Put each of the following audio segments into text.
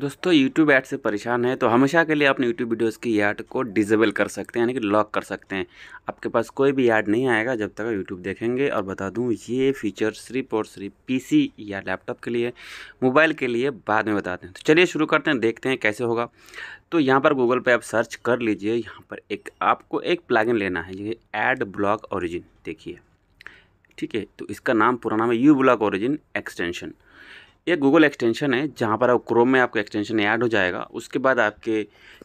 दोस्तों YouTube add से परेशान है तो हमेशा के लिए अपने यूट्यूब वीडियोज़ की ऐड को डिजेबल कर सकते हैं यानी कि लॉक कर सकते हैं आपके पास कोई भी ऐड नहीं आएगा जब तक यूट्यूब देखेंगे और बता दूं ये फीचर सिर्फ और सिर्फ पी या लैपटॉप के लिए मोबाइल के लिए बाद में बताते हैं तो चलिए शुरू करते हैं देखते हैं कैसे होगा तो यहाँ पर गूगल पर आप सर्च कर लीजिए यहाँ पर एक आपको एक प्लागिन लेना है ये एड ब्लॉक औरिजिन देखिए ठीक है तो इसका नाम पुराना है यू ब्लॉक औरिजिन एक्सटेंशन ये गूगल एक्सटेंशन है जहाँ पर आप क्रोम में आपको एक्सटेंशन ऐड हो जाएगा उसके बाद आपके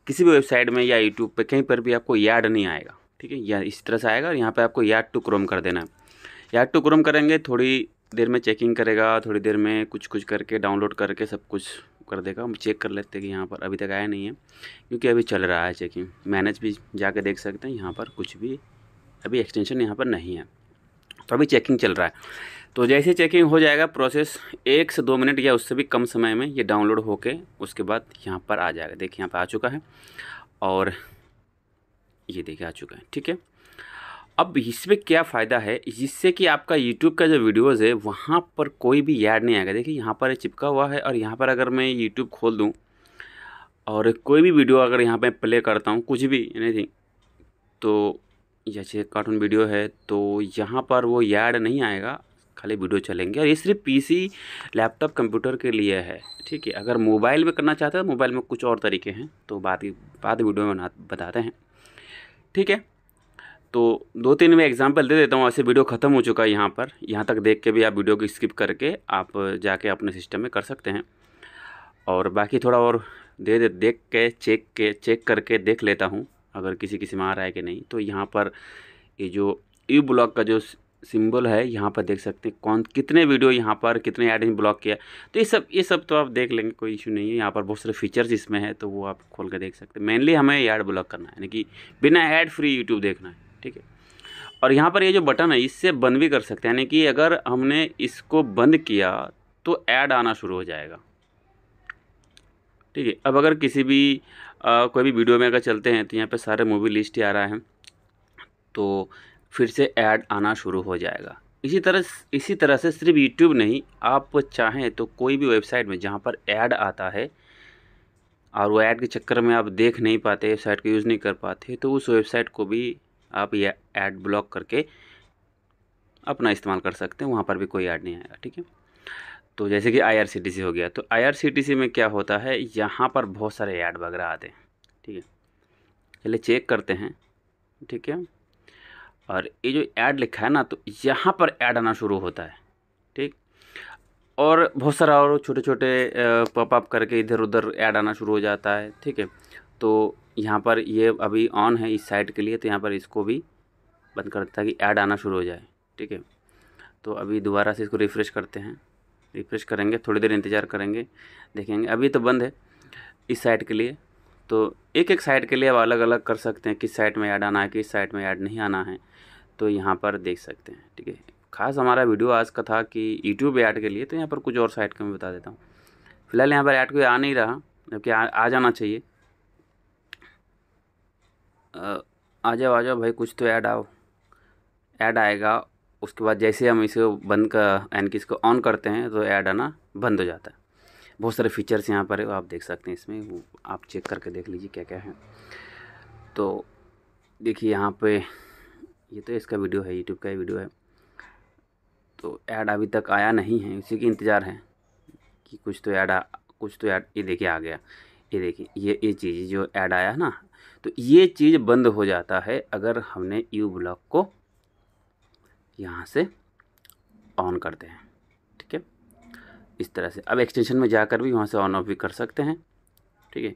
किसी भी वेबसाइट में या यूट्यूब पे कहीं पर भी आपको याड नहीं आएगा ठीक है या इस तरह से आएगा यहाँ पर आपको याड टू क्रोम कर देना है याड टू क्रोम करेंगे थोड़ी देर में चेकिंग करेगा थोड़ी देर में कुछ कुछ करके डाउनलोड करके सब कुछ कर देगा हम चेक कर लेते हैं कि यहाँ पर अभी तक आया नहीं है क्योंकि अभी चल रहा है चेकिंग मैनेज भी जाके देख सकते हैं यहाँ पर कुछ भी अभी एक्सटेंशन यहाँ पर नहीं है तो अभी चेकिंग चल रहा है तो जैसे चेकिंग हो जाएगा प्रोसेस एक से दो मिनट या उससे भी कम समय में ये डाउनलोड होके उसके बाद यहाँ पर आ जाएगा देखिए यहाँ पर आ चुका है और ये देखिए आ चुका है ठीक है अब इसमें क्या फ़ायदा है जिससे कि आपका यूट्यूब का जो वीडियोज़ है वहाँ पर कोई भी ऐड नहीं आएगा देखिए यहाँ पर चिपका हुआ है और यहाँ पर अगर मैं यूट्यूब खोल दूँ और कोई भी वीडियो अगर यहाँ पर प्ले करता हूँ कुछ भी एनीथिंग तो जैसे कार्टून वीडियो है तो यहाँ पर वो ऐड नहीं आएगा खाली वीडियो चलेंगे और ये सिर्फ पीसी लैपटॉप कंप्यूटर के लिए है ठीक है अगर मोबाइल में करना चाहते हैं मोबाइल में कुछ और तरीके हैं तो बाद बाद वीडियो में बना बताते हैं ठीक है तो दो तीन में एग्जांपल दे देता हूँ ऐसे वीडियो ख़त्म हो चुका है यहाँ पर यहाँ तक देख के भी आप वीडियो को स्किप करके आप जाके अपने सिस्टम में कर सकते हैं और बाकी थोड़ा और दे दे देख के चेक के चेक करके देख लेता हूँ अगर किसी किसी में आ रहा है कि नहीं तो यहाँ पर ये जो ई ब्लॉक का जो सिंबल है यहाँ पर देख सकते हैं कौन कितने वीडियो यहाँ पर कितने एड इन ब्लॉक किया तो ये सब ये सब तो आप देख लेंगे कोई इशू नहीं है यहाँ पर बहुत सारे फीचर्स इसमें है तो वो आप खोल कर देख सकते हैं मेनली हमें ऐड ब्लॉक करना है यानी कि बिना ऐड फ्री यूट्यूब देखना है ठीक है और यहाँ पर ये जो बटन है इससे बंद भी कर सकते हैं यानी कि अगर हमने इसको बंद किया तो ऐड आना शुरू हो जाएगा ठीक है अब अगर किसी भी आ, कोई भी वीडियो में अगर चलते हैं तो यहाँ पर सारे मूवी लिस्ट ही आ रहा है तो फिर से ऐड आना शुरू हो जाएगा इसी तरह इसी तरह से सिर्फ यूट्यूब नहीं आप चाहें तो कोई भी वेबसाइट में जहाँ पर ऐड आता है और वो ऐड के चक्कर में आप देख नहीं पाते वेबसाइट को यूज़ नहीं कर पाते तो उस वेबसाइट को भी आप ये ऐड ब्लॉक करके अपना इस्तेमाल कर सकते हैं वहाँ पर भी कोई ऐड नहीं आएगा ठीक है तो जैसे कि आईआरसीटीसी हो गया तो आईआरसीटीसी में क्या होता है यहाँ पर बहुत सारे ऐड वगैरह आते हैं ठीक है चलिए चेक करते हैं ठीक है और ये जो ऐड लिखा है ना तो यहाँ पर ऐड आना शुरू होता है ठीक और बहुत सारा और छोटे छोटे पॉपअप करके इधर उधर ऐड आना शुरू हो जाता है ठीक है तो यहाँ पर ये अभी ऑन है इस साइड के लिए तो यहाँ पर इसको भी बंद कर देता है कि ऐड आना शुरू हो जाए ठीक है तो अभी दोबारा से इसको रिफ़्रेश करते हैं रिफ़्रेश करेंगे थोड़ी देर इंतज़ार करेंगे देखेंगे अभी तो बंद है इस साइड के लिए तो एक एक साइड के लिए आप अलग अलग कर सकते हैं किस साइड में ऐड आना है किस साइड में ऐड नहीं आना है तो यहाँ पर देख सकते हैं ठीक है खास हमारा वीडियो आज का था कि यूट्यूब ऐड के लिए तो यहाँ पर कुछ और साइट का मैं बता देता हूँ फिलहाल यहाँ पर ऐड कोई आ नहीं रहा जबकि आ, जाना चाहिए आ जाओ आ जाओ भाई कुछ तो ऐड आओ ऐड आएगा उसके बाद जैसे हम इसे बंद का यानी कि इसको ऑन करते हैं तो ऐड आना बंद हो जाता है बहुत सारे फीचर्स यहाँ पर आप देख सकते हैं इसमें आप चेक करके देख लीजिए क्या क्या है तो देखिए यहाँ पे ये तो इसका वीडियो है यूट्यूब का ही वीडियो है तो ऐड अभी तक आया नहीं है उसी की इंतज़ार है कि कुछ तो ऐड कुछ तो ऐड ये देखिए आ गया ये देखिए ये ये चीज़ जो ऐड आया है ना तो ये चीज़ बंद हो जाता है अगर हमने यू ब्लॉक को यहाँ से ऑन करते हैं इस तरह से अब एक्सटेंशन में जाकर भी वहाँ से ऑन ऑफ भी कर सकते हैं ठीक है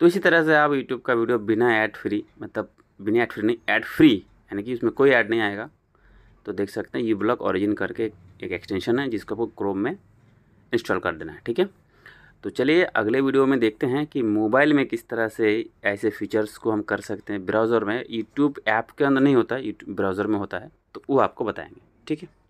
तो इसी तरह से आप यूट्यूब का वीडियो बिना ऐड फ्री मतलब बिना ऐड फ्री नहीं ऐड फ्री यानी कि उसमें कोई ऐड नहीं आएगा तो देख सकते हैं यू ब्लॉक ऑरिजिन करके एक एक्सटेंशन है जिसको आपको क्रोम में इंस्टॉल कर देना है ठीक है तो चलिए अगले वीडियो में देखते हैं कि मोबाइल में किस तरह से ऐसे फीचर्स को हम कर सकते हैं ब्राउज़र में यूट्यूब ऐप के अंदर नहीं होता यूट्यूब ब्राउज़र में होता है तो वो आपको बताएंगे ठीक है